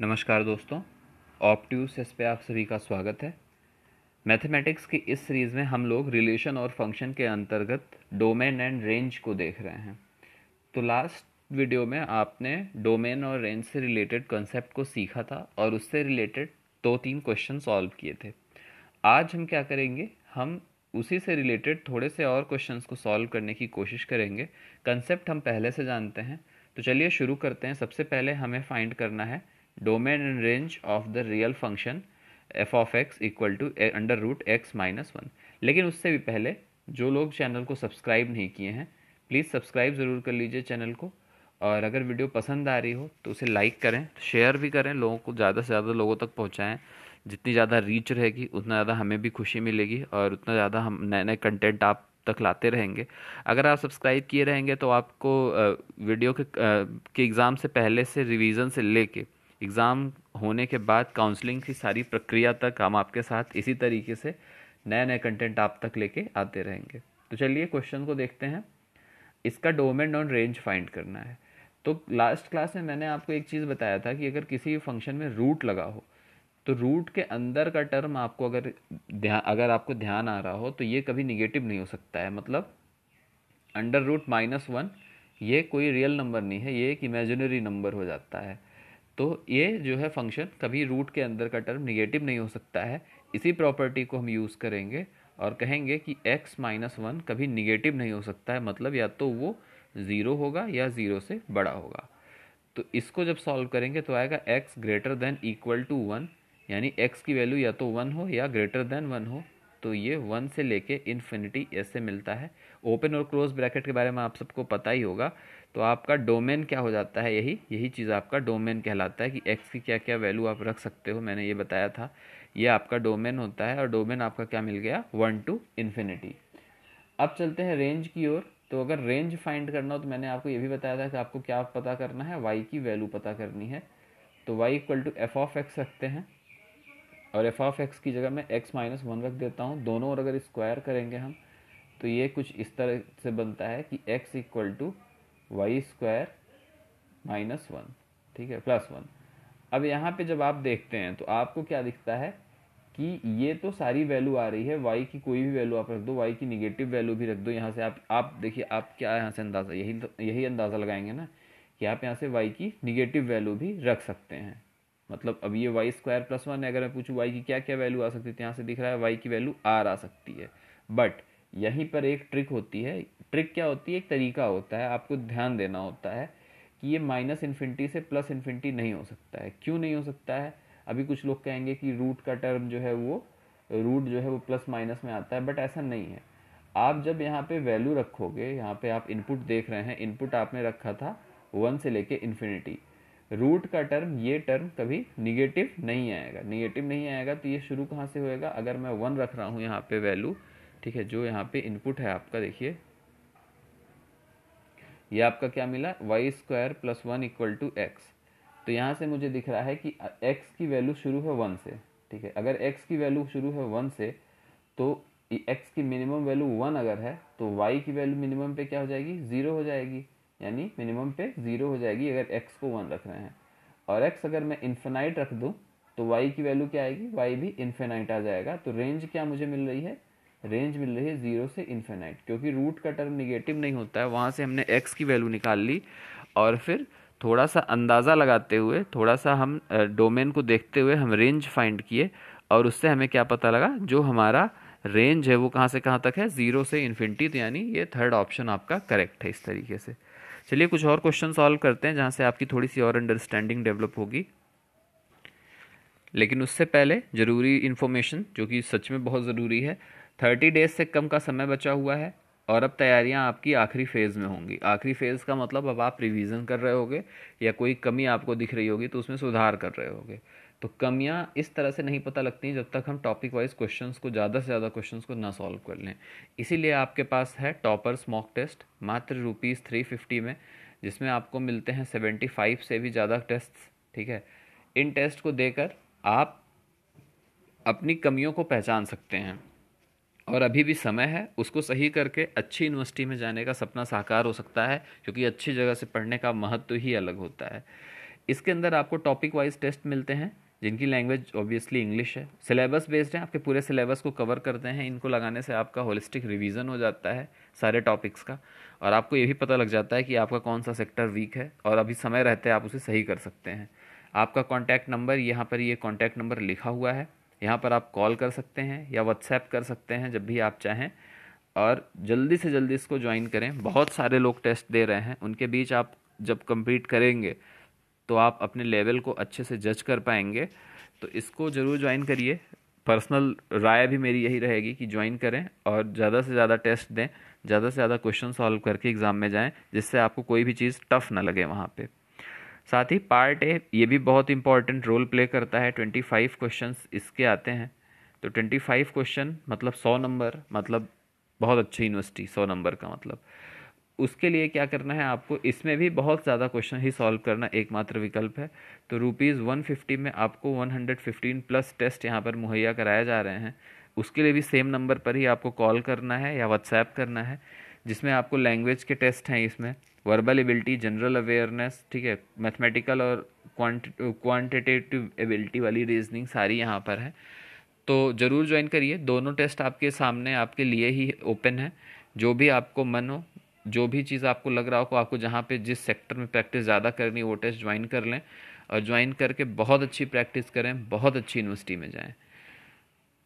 नमस्कार दोस्तों ऑप्टिव एस पे आप सभी का स्वागत है मैथमेटिक्स की इस सीरीज़ में हम लोग रिलेशन और फंक्शन के अंतर्गत डोमेन एंड रेंज को देख रहे हैं तो लास्ट वीडियो में आपने डोमेन और रेंज से रिलेटेड कंसेप्ट को सीखा था और उससे रिलेटेड दो तीन क्वेश्चन सॉल्व किए थे आज हम क्या करेंगे हम उसी से रिलेटेड थोड़े से और क्वेश्चंस को सॉल्व करने की कोशिश करेंगे कंसेप्ट हम पहले से जानते हैं तो चलिए शुरू करते हैं सबसे पहले हमें फाइंड करना है domain and range of the real function F of X equal to under root X minus one लेकिन उससे भी पहले जो लोग चैनल को सब्सक्राइब नहीं किए हैं प्लीज़ सब्सक्राइब ज़रूर कर लीजिए चैनल को और अगर वीडियो पसंद आ रही हो तो उसे लाइक करें शेयर भी करें लोगों को ज़्यादा से ज़्यादा लोगों तक पहुँचाएँ जितनी ज़्यादा रीच रहेगी उतना ज़्यादा हमें भी खुशी मिलेगी और उतना ज़्यादा हम नए नए कंटेंट आप तक लाते रहेंगे अगर आप सब्सक्राइब किए रहेंगे तो आपको वीडियो के, के एग्ज़ाम से पहले से रिवीजन से लेके एग्ज़ाम होने के बाद काउंसलिंग की सारी प्रक्रिया तक हम आपके साथ इसी तरीके से नए नए कंटेंट आप तक लेके आते रहेंगे तो चलिए क्वेश्चन को देखते हैं इसका डोमेन और रेंज फाइंड करना है तो लास्ट क्लास में मैंने आपको एक चीज़ बताया था कि अगर किसी भी फंक्शन में रूट लगा हो तो रूट के अंदर का टर्म आपको अगर ध्यान अगर आपको ध्यान आ रहा हो तो ये कभी निगेटिव नहीं हो सकता है मतलब अंडर रूट माइनस वन ये कोई रियल नंबर नहीं है ये एक इमेजिनरी नंबर हो जाता है तो ये जो है फंक्शन कभी रूट के अंदर का टर्म निगेटिव नहीं हो सकता है इसी प्रॉपर्टी को हम यूज़ करेंगे और कहेंगे कि x माइनस वन कभी निगेटिव नहीं हो सकता है मतलब या तो वो ज़ीरो होगा या ज़ीरो से बड़ा होगा तो इसको जब सॉल्व करेंगे तो आएगा x greater than equal to one यानी x की वैल्यू या तो वन हो या ग्रेटर देन वन हो तो ये वन से लेके इन्फिनिटी ऐसे मिलता है ओपन और क्लोज ब्रैकेट के बारे में आप सबको पता ही होगा तो आपका डोमेन क्या हो जाता है यही यही चीज़ आपका डोमेन कहलाता है कि एक्स की क्या क्या वैल्यू आप रख सकते हो मैंने ये बताया था ये आपका डोमेन होता है और डोमेन आपका क्या मिल गया वन टू इन्फिनिटी अब चलते हैं रेंज की ओर तो अगर रेंज फाइंड करना हो तो मैंने आपको ये भी बताया था कि आपको क्या पता करना है वाई की वैल्यू पता करनी है तो Y equal to F of X रखते हैं और एफ ऑफ एक्स की जगह मैं एक्स माइनस वन रख देता हूँ दोनों और अगर स्क्वायर करेंगे हम तो ये कुछ इस तरह से बनता है कि X equal to Y square minus one ठीक है प्लस वन अब यहाँ पे जब आप देखते हैं तो आपको क्या दिखता है कि ये तो सारी वैल्यू आ रही है वाई की कोई भी वैल्यू आप रख दो वाई की निगेटिव वैल्यू भी रख दो यहाँ से आप आप देखिए आप क्या यहाँ से अंदाज़ा यही तो, यही अंदाज़ा लगाएंगे ना कि आप यहाँ से वाई की निगेटिव वैल्यू भी रख सकते हैं मतलब अब ये वाई स्क्वायर प्लस वन है अगर मैं पूछूँ वाई की क्या क्या वैल्यू आ सकती है तो यहाँ से दिख रहा है वाई की वैल्यू आर आ सकती है बट यहीं पर एक ट्रिक होती है ट्रिक क्या होती है एक तरीका होता है आपको ध्यान देना होता है कि ये माइनस इन्फिनिटी से प्लस इन्फिनिटी नहीं हो सकता है क्यों नहीं हो सकता है अभी कुछ लोग कहेंगे कि रूट का टर्म जो है वो रूट जो है वो प्लस माइनस में आता है बट ऐसा नहीं है आप जब यहाँ पे वैल्यू रखोगे यहाँ पे आप इनपुट देख रहे हैं इनपुट आपने रखा था वन से लेके इन्फिनिटी रूट का टर्म ये टर्म कभी निगेटिव नहीं आएगा निगेटिव नहीं आएगा तो ये शुरू कहाँ से होएगा अगर मैं वन रख रहा हूँ यहाँ पे वैल्यू ठीक है जो यहाँ पे इनपुट है आपका देखिए ये आपका क्या मिला Y square plus one equal to X तो यहाँ से मुझे दिख रहा है कि एक्स की वैल्यू शुरू है वन से ठीक है अगर एक्स की वैल्यू शुरू है वन से तो एक्स की मिनिमम वैल्यू वन अगर है तो वाई की वैल्यू मिनिमम पे क्या हो जाएगी ज़ीरो हो जाएगी यानी मिनिमम पे ज़ीरो हो जाएगी अगर एक्स को वन रख रहे हैं और एक्स अगर मैं इन्फेनाइट रख दूँ तो वाई की वैल्यू क्या आएगी वाई भी इन्फेनाइट आ जाएगा तो रेंज क्या मुझे मिल रही है रेंज मिल रही है ज़ीरो से इन्फेनाइट क्योंकि रूट का टर्म निगेटिव नहीं होता है वहाँ से हमने एक्स की वैल्यू निकाल ली और फिर थोड़ा सा अंदाज़ा लगाते हुए थोड़ा सा हम डोमेन को देखते हुए हम रेंज फाइंड किए और उससे हमें क्या पता लगा जो हमारा रेंज है वो कहाँ से कहाँ तक है ज़ीरो से इन्फिनिटी तो यानी ये थर्ड ऑप्शन आपका करेक्ट है इस तरीके से चलिए कुछ और क्वेश्चन सॉल्व करते हैं जहाँ से आपकी थोड़ी सी और अंडरस्टैंडिंग डेवलप होगी लेकिन उससे पहले ज़रूरी इन्फॉर्मेशन जो कि सच में बहुत ज़रूरी है थर्टी डेज से कम का समय बचा हुआ है और अब तैयारियां आपकी आखिरी फ़ेज़ में होंगी आखिरी फ़ेज़ का मतलब अब आप रिवीजन कर रहे होगे या कोई कमी आपको दिख रही होगी तो उसमें सुधार कर रहे होगे तो कमियां इस तरह से नहीं पता लगती जब तक हम टॉपिक वाइज क्वेश्चंस को ज़्यादा से ज़्यादा क्वेश्चंस को ना सॉल्व कर लें इसीलिए आपके पास है टॉपर्स मॉक टेस्ट मात्र रुपीज़ थ्री फिफ्टी में जिसमें आपको मिलते हैं सेवेंटी फाइव से भी ज़्यादा टेस्ट ठीक है इन टेस्ट को देकर आप अपनी कमियों को पहचान सकते हैं और अभी भी समय है उसको सही करके अच्छी यूनिवर्सिटी में जाने का सपना साकार हो सकता है क्योंकि अच्छी जगह से पढ़ने का महत्व ही अलग होता है इसके अंदर आपको टॉपिक वाइज टेस्ट मिलते हैं जिनकी लैंग्वेज ऑब्वियसली इंग्लिश है सिलेबस बेस्ड है आपके पूरे सिलेबस को कवर करते हैं इनको लगाने से आपका होलिस्टिक रिवीजन हो जाता है सारे टॉपिक्स का और आपको ये भी पता लग जाता है कि आपका कौन सा सेक्टर वीक है और अभी समय रहते आप उसे सही कर सकते हैं आपका कॉन्टैक्ट नंबर यहाँ पर ये कॉन्टैक्ट नंबर लिखा हुआ है यहाँ पर आप कॉल कर सकते हैं या व्हाट्सएप कर सकते हैं जब भी आप चाहें और जल्दी से जल्दी इसको ज्वाइन करें बहुत सारे लोग टेस्ट दे रहे हैं उनके बीच आप जब कंप्लीट करेंगे तो आप अपने लेवल को अच्छे से जज कर पाएंगे तो इसको ज़रूर ज्वाइन करिए पर्सनल राय भी मेरी यही रहेगी कि ज्वाइन करें और ज़्यादा से ज़्यादा टेस्ट दें ज़्यादा से ज़्यादा क्वेश्चन सॉल्व करके एग्ज़ाम में जाएं जिससे आपको कोई भी चीज़ टफ़ ना लगे वहाँ पर साथ ही पार्ट ए ये भी बहुत इंपॉर्टेंट रोल प्ले करता है ट्वेंटी फाइव क्वेश्चन इसके आते हैं तो ट्वेंटी फाइव क्वेश्चन मतलब सौ नंबर मतलब बहुत अच्छी यूनिवर्सिटी सौ नंबर का मतलब उसके लिए क्या करना है आपको इसमें भी बहुत ज़्यादा क्वेश्चन ही सॉल्व करना एकमात्र विकल्प है तो रुपीज़ वन फिफ्टी में आपको one hundred fifteen plus test यहाँ पर मुहैया कराए जा रहे हैं उसके लिए भी सेम नंबर पर ही आपको कॉल करना है या व्हाट्सएप करना है जिसमें आपको लैंग्वेज के टेस्ट हैं इसमें वर्बल एबिलिटी जनरल अवेयरनेस ठीक है मैथमेटिकल और क्वांटिटेटिव एबिलिटी वाली रीजनिंग सारी यहाँ पर है तो ज़रूर ज्वाइन करिए दोनों टेस्ट आपके सामने आपके लिए ही ओपन है जो भी आपको मन हो जो भी चीज़ आपको लग रहा हो आपको जहाँ पे जिस सेक्टर में प्रैक्टिस ज़्यादा करनी वो टेस्ट ज्वाइन कर लें और ज्वाइन करके बहुत अच्छी प्रैक्टिस करें बहुत अच्छी यूनिवर्सिटी में जाएं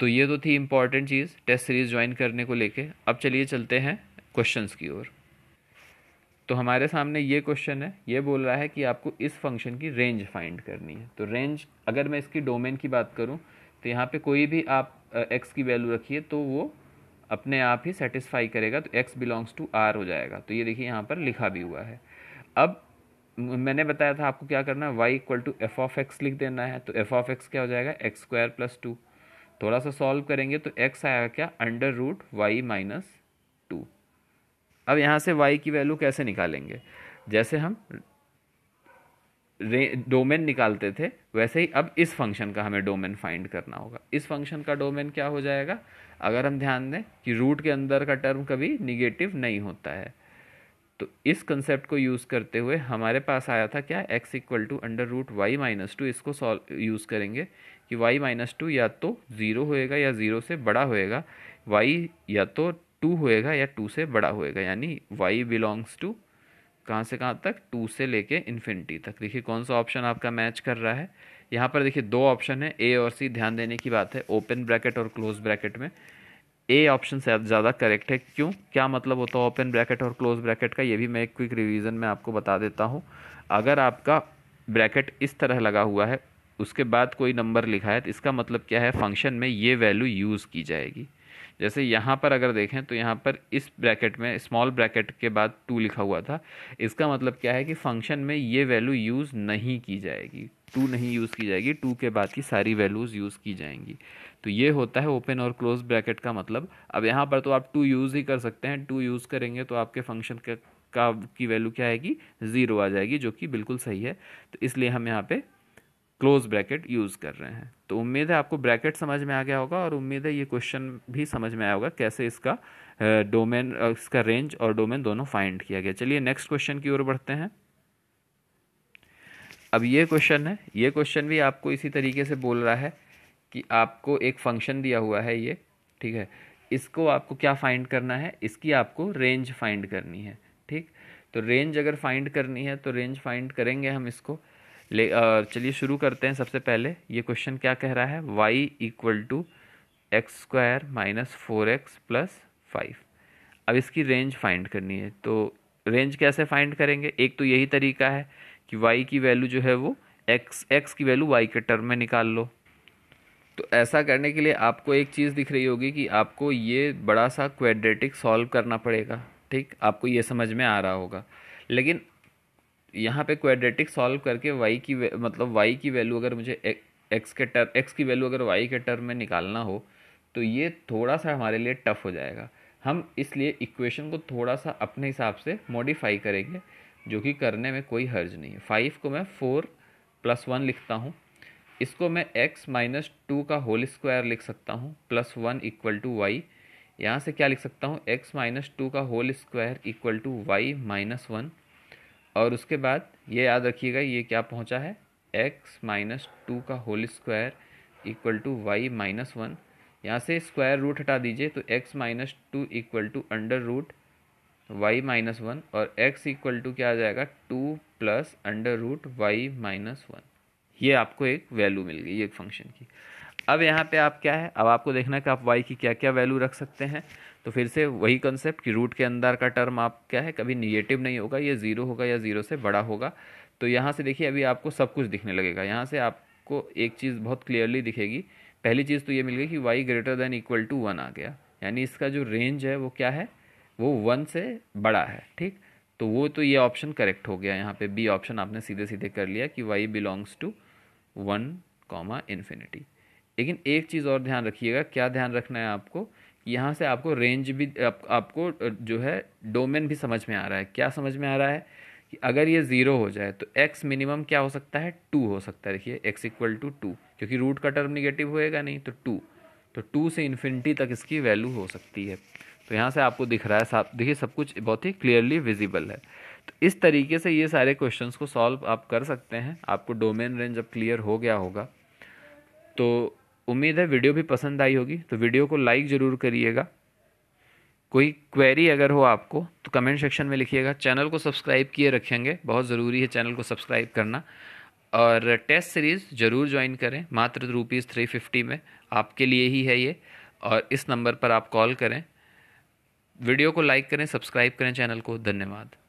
तो ये तो थी इम्पॉर्टेंट चीज़ टेस्ट सीरीज़ ज्वाइन करने को लेके अब चलिए चलते हैं क्वेश्चंस की ओर तो हमारे सामने ये क्वेश्चन है ये बोल रहा है कि आपको इस फंक्शन की रेंज फाइंड करनी है तो रेंज अगर मैं इसकी डोमेन की बात करूँ तो यहाँ पे कोई भी आप एक्स की वैल्यू रखिए तो वो अपने आप ही सेटिस्फाई करेगा तो एक्स बिलोंग्स टू आर हो जाएगा तो ये देखिए यहाँ पर लिखा भी हुआ है अब मैंने बताया था आपको क्या करना है Y equal to F of X लिख देना है तो एफ ऑफ एक्स क्या हो जाएगा एक्स स्क्वायर प्लस टू थोड़ा सा सॉल्व करेंगे तो एक्स आएगा क्या अंडर रूट वाई माइनस अब यहाँ से y की वैल्यू कैसे निकालेंगे जैसे हम डोमेन निकालते थे वैसे ही अब इस फंक्शन का हमें डोमेन फाइंड करना होगा इस फंक्शन का डोमेन क्या हो जाएगा अगर हम ध्यान दें कि रूट के अंदर का टर्म कभी निगेटिव नहीं होता है तो इस कंसेप्ट को यूज़ करते हुए हमारे पास आया था क्या x equal to under root Y minus two इसको सॉल्व यूज़ करेंगे कि y माइनस टू या तो ज़ीरो होएगा या ज़ीरो से बड़ा होएगा y या तो टू होएगा या टू से बड़ा होएगा यानी वाई बिलोंग्स टू कहाँ से कहाँ तक टू से लेके इन्फिनिटी तक देखिए कौन सा ऑप्शन आपका मैच कर रहा है यहाँ पर देखिए दो ऑप्शन है ए और सी ध्यान देने की बात है ओपन ब्रैकेट और क्लोज ब्रैकेट में ए ऑप्शन से ज़्यादा करेक्ट है क्यों क्या मतलब होता है ओपन ब्रैकेट और क्लोज ब्रैकेट का ये भी मैं एक क्विक रिवीजन में आपको बता देता हूँ अगर आपका ब्रैकेट इस तरह लगा हुआ है उसके बाद कोई नंबर लिखा है तो इसका मतलब क्या है फंक्शन में ये वैल्यू यूज़ की जाएगी जैसे यहाँ पर अगर देखें तो यहाँ पर इस ब्रैकेट में स्मॉल ब्रैकेट के बाद टू लिखा हुआ था इसका मतलब क्या है कि फंक्शन में ये वैल्यू यूज़ नहीं की जाएगी टू नहीं यूज़ की जाएगी टू के बाद की सारी वैल्यूज़ यूज़ की जाएंगी तो ये होता है ओपन और क्लोज ब्रैकेट का मतलब अब यहाँ पर तो आप टू यूज़ ही कर सकते हैं टू यूज़ करेंगे तो आपके फंक्शन का का की वैल्यू क्या आएगी ज़ीरो आ जाएगी जो कि बिल्कुल सही है तो इसलिए हम यहाँ पे क्लोज ब्रैकेट यूज़ कर रहे हैं तो उम्मीद है आपको ब्रैकेट समझ में आ गया होगा और उम्मीद है ये क्वेश्चन भी समझ में आया होगा कैसे इसका डोमेन इसका रेंज और डोमेन दोनों फाइंड किया गया चलिए नेक्स्ट क्वेश्चन की ओर बढ़ते हैं अब ये क्वेश्चन है ये क्वेश्चन भी आपको इसी तरीके से बोल रहा है कि आपको एक फंक्शन दिया हुआ है ये ठीक है इसको आपको क्या फाइंड करना है इसकी आपको रेंज फाइंड करनी है ठीक तो रेंज अगर फाइंड करनी है तो रेंज फाइंड करेंगे हम इसको ले चलिए शुरू करते हैं सबसे पहले ये क्वेश्चन क्या कह रहा है Y equal to X square minus four X plus five अब इसकी रेंज फाइंड करनी है तो रेंज कैसे फाइंड करेंगे एक तो यही तरीका है कि वाई की वैल्यू जो है वो एक्स एक्स की वैल्यू वाई के टर्म में निकाल लो तो ऐसा करने के लिए आपको एक चीज़ दिख रही होगी कि आपको ये बड़ा सा क्वेड्रेटिक सॉल्व करना पड़ेगा ठीक आपको ये समझ में आ रहा होगा लेकिन यहाँ पे क्वाड्रेटिक सॉल्व करके वाई की मतलब वाई की वैल्यू अगर मुझे एक्स e, के टर्म एक्स की वैल्यू अगर वाई के टर्म में निकालना हो तो ये थोड़ा सा हमारे लिए टफ हो जाएगा हम इसलिए इक्वेशन को थोड़ा सा अपने हिसाब से मॉडिफाई करेंगे जो कि करने में कोई हर्ज नहीं है फाइव को मैं फोर प्लस वन लिखता हूँ इसको मैं एक्स माइनस टू का होल स्क्वायर लिख सकता हूँ plus one equal to Y यहाँ से क्या लिख सकता हूँ एक्स माइनस टू का whole square equal to Y minus one और उसके बाद ये याद रखिएगा ये क्या पहुंचा है x माइनस टू का whole square equal to Y minus one यहाँ से स्क्वायर रूट हटा दीजिए तो x minus two equal to under root Y minus one और x इक्वल टू क्या आ जाएगा two plus under root Y minus one ये आपको एक वैल्यू मिल गई एक फंक्शन की अब यहाँ पे आप क्या है अब आपको देखना है कि आप वाई की क्या क्या वैल्यू रख सकते हैं तो फिर से वही कंसेप्ट कि रूट के अंदर का टर्म आप क्या है कभी निगेटिव नहीं होगा ये ज़ीरो होगा या ज़ीरो से बड़ा होगा तो यहाँ से देखिए अभी आपको सब कुछ दिखने लगेगा यहाँ से आपको एक चीज़ बहुत क्लियरली दिखेगी पहली चीज़ तो ये मिल गई कि Y greater than equal to one आ गया यानी इसका जो रेंज है वो क्या है वो वन से बड़ा है ठीक तो वो तो ये ऑप्शन करेक्ट हो गया यहाँ पे बी ऑप्शन आपने सीधे सीधे कर लिया कि Y belongs to one comma infinity लेकिन एक चीज़ और ध्यान रखिएगा क्या ध्यान रखना है आपको यहाँ से आपको रेंज भी आप, आपको जो है डोमेन भी समझ में आ रहा है क्या समझ में आ रहा है कि अगर ये ज़ीरो हो जाए तो एक्स मिनिमम क्या हो सकता है टू हो सकता है देखिए एक्स इक्वल टू टू क्योंकि रूट का टर्म निगेटिव होएगा नहीं तो टू तो टू से इन्फिनिटी तक इसकी वैल्यू हो सकती है तो यहाँ से आपको दिख रहा है साफ देखिए सब कुछ बहुत ही क्लियरली विजिबल है तो इस तरीके से ये सारे क्वेश्चंस को सॉल्व आप कर सकते हैं आपको डोमेन रेंज अब क्लियर हो गया होगा तो उम्मीद है वीडियो भी पसंद आई होगी तो वीडियो को लाइक ज़रूर करिएगा कोई क्वेरी अगर हो आपको तो कमेंट सेक्शन में लिखिएगा चैनल को सब्सक्राइब किए रखेंगे बहुत ज़रूरी है चैनल को सब्सक्राइब करना और टेस्ट सीरीज़ ज़रूर ज्वाइन करें मात्र रुपीज़ थ्री फिफ्टी में आपके लिए ही है ये और इस नंबर पर आप कॉल करें वीडियो को लाइक करें सब्सक्राइब करें चैनल को धन्यवाद